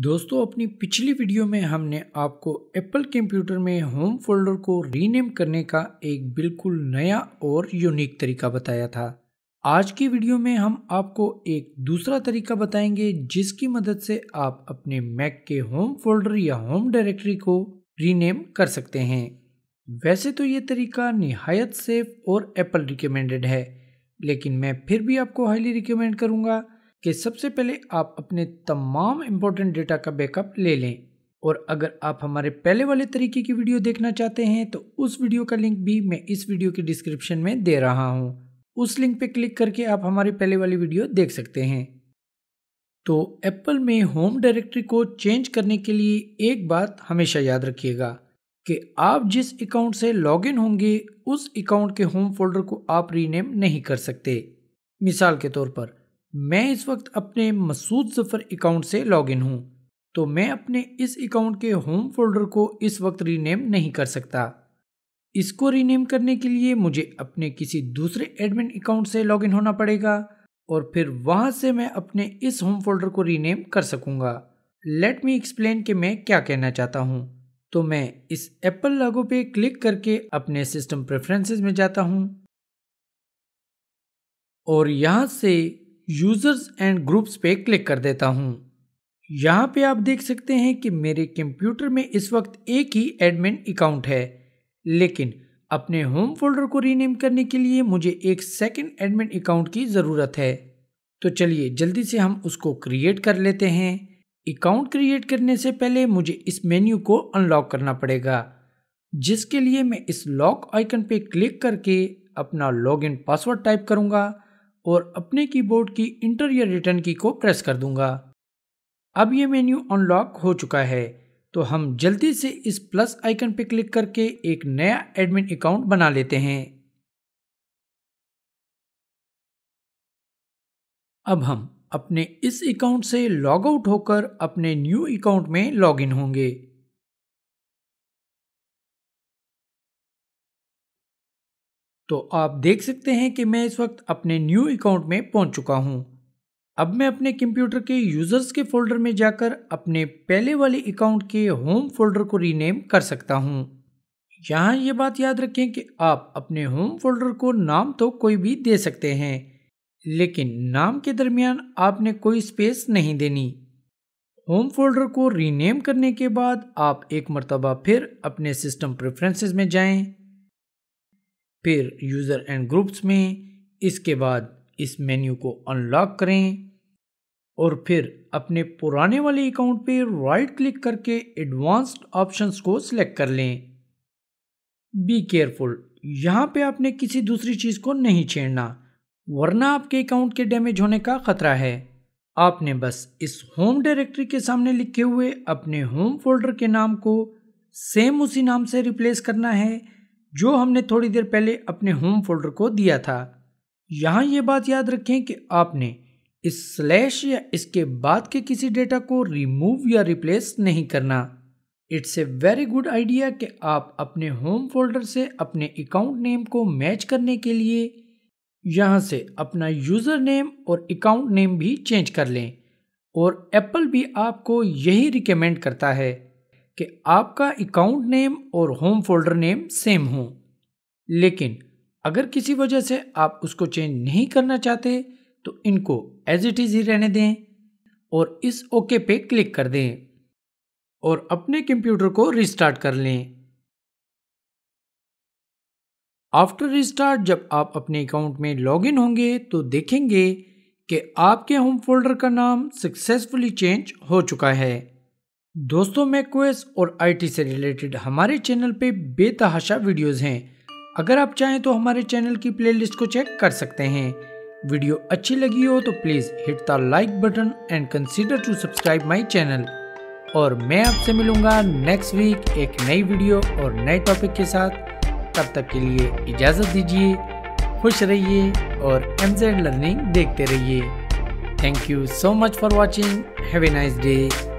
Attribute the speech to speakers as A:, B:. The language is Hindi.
A: दोस्तों अपनी पिछली वीडियो में हमने आपको एप्पल कंप्यूटर में होम फोल्डर को रीनेम करने का एक बिल्कुल नया और यूनिक तरीका बताया था आज की वीडियो में हम आपको एक दूसरा तरीका बताएंगे जिसकी मदद से आप अपने मैक के होम फोल्डर या होम डायरेक्टरी को रीनेम कर सकते हैं वैसे तो ये तरीका नहायत सेफ और एप्पल रिकमेंडेड है लेकिन मैं फिर भी आपको हाईली रिकमेंड करूँगा कि सबसे पहले आप अपने तमाम इम्पोर्टेंट डेटा का बैकअप ले लें और अगर आप हमारे पहले वाले तरीके की वीडियो देखना चाहते हैं तो उस वीडियो का लिंक भी मैं इस वीडियो के डिस्क्रिप्शन में दे रहा हूँ उस लिंक पर क्लिक करके आप हमारी पहले वाली वीडियो देख सकते हैं तो एप्पल में होम डायरेक्टरी को चेंज करने के लिए एक बात हमेशा याद रखिएगा कि आप जिस अकाउंट से लॉगिन होंगे उस अकाउंट के होम फोल्डर को आप रीनेम नहीं कर सकते मिसाल के तौर पर मैं इस वक्त अपने मसूद जफर अकाउंट से लॉग इन हूँ तो मैं अपने इस अकाउंट के होम फोल्डर को इस वक्त रीनेम नहीं कर सकता इसको रीनेम करने के लिए मुझे अपने किसी दूसरे एडमिन अकाउंट से लॉगिन होना पड़ेगा और फिर वहाँ से मैं अपने इस होम फोल्डर को रीनेम कर सकूँगा लेट मी एक्सप्लेन कि मैं क्या कहना चाहता हूँ तो मैं इस एप्पल लागो पे क्लिक करके अपने सिस्टम प्रेफरेंसेस में जाता हूँ और यहाँ से यूज़र्स एंड ग्रुप्स पे क्लिक कर देता हूँ यहाँ पे आप देख सकते हैं कि मेरे कंप्यूटर में इस वक्त एक ही एडमिन अकाउंट है लेकिन अपने होम फोल्डर को रीनेम करने के लिए मुझे एक सेकेंड एडमिन अकाउंट की ज़रूरत है तो चलिए जल्दी से हम उसको क्रिएट कर लेते हैं अकाउंट क्रिएट करने से पहले मुझे इस मेन्यू को अनलॉक करना पड़ेगा जिसके लिए मैं इस लॉक आइकन पे क्लिक करके अपना लॉगिन पासवर्ड टाइप करूँगा और अपने कीबोर्ड की इंटर या रिटर्न की को प्रेस कर दूंगा अब ये मेन्यू अनलॉक हो चुका है तो हम जल्दी से इस प्लस आइकन पर क्लिक करके एक नया एडमिन अकाउंट बना लेते हैं अब हम अपने इस अकाउंट से लॉग आउट होकर अपने न्यू अकाउंट में लॉगिन होंगे तो आप देख सकते हैं कि मैं इस वक्त अपने न्यू अकाउंट में पहुंच चुका हूं। अब मैं अपने कंप्यूटर के यूज़र्स के फोल्डर में जाकर अपने पहले वाले अकाउंट के होम फोल्डर को रीनेम कर सकता हूं। यहाँ ये बात याद रखें कि आप अपने होम फोल्डर को नाम तो कोई भी दे सकते हैं लेकिन नाम के दरमियान आपने कोई स्पेस नहीं देनी होम फोल्डर को रीनेम करने के बाद आप एक मरतबा फिर अपने सिस्टम प्रेफरेंसेस में जाएं फिर यूज़र एंड ग्रुप्स में इसके बाद इस मेन्यू को अनलॉक करें और फिर अपने पुराने वाले अकाउंट पे राइट क्लिक करके एडवांस्ड ऑप्शंस को सिलेक्ट कर लें बी केयरफुल यहाँ पे आपने किसी दूसरी चीज़ को नहीं छेड़ना वरना आपके अकाउंट के डैमेज होने का खतरा है आपने बस इस होम डायरेक्टरी के सामने लिखे हुए अपने होम फोल्डर के नाम को सेम उसी नाम से रिप्लेस करना है जो हमने थोड़ी देर पहले अपने होम फोल्डर को दिया था यहाँ ये बात याद रखें कि आपने इस स्लैश या इसके बाद के किसी डेटा को रिमूव या रिप्लेस नहीं करना it's a very good idea कि आप अपने होम फोल्डर से अपने अकाउंट नेम को मैच करने के लिए यहाँ से अपना यूज़र नेम और अकाउंट नेम भी चेंज कर लें और एप्पल भी आपको यही रिकमेंड करता है कि आपका अकाउंट नेम और होम फोल्डर नेम सेम हो लेकिन अगर किसी वजह से आप उसको चेंज नहीं करना चाहते तो इनको एज इट इज़ ही रहने दें और इस ओके पे क्लिक कर दें और अपने कंप्यूटर को रिस्टार्ट कर लें आफ्टर रिस्टार्ट जब आप अपने अकाउंट में लॉगिन होंगे तो देखेंगे कि आपके होम फोल्डर का नाम सक्सेसफुली चेंज हो चुका है दोस्तों मैं क्वेस और आईटी से रिलेटेड हमारे चैनल पे बेतहाशा वीडियोस हैं अगर आप चाहें तो हमारे चैनल की प्लेलिस्ट को चेक कर सकते हैं वीडियो अच्छी लगी हो तो please hit the like button and consider to subscribe my channel और मैं आपसे मिलूंगा नेक्स्ट वीक एक नई वीडियो और नए टॉपिक के साथ तब तक के लिए इजाज़त दीजिए खुश रहिए और एम लर्निंग देखते रहिए thank you so much for watching have a nice day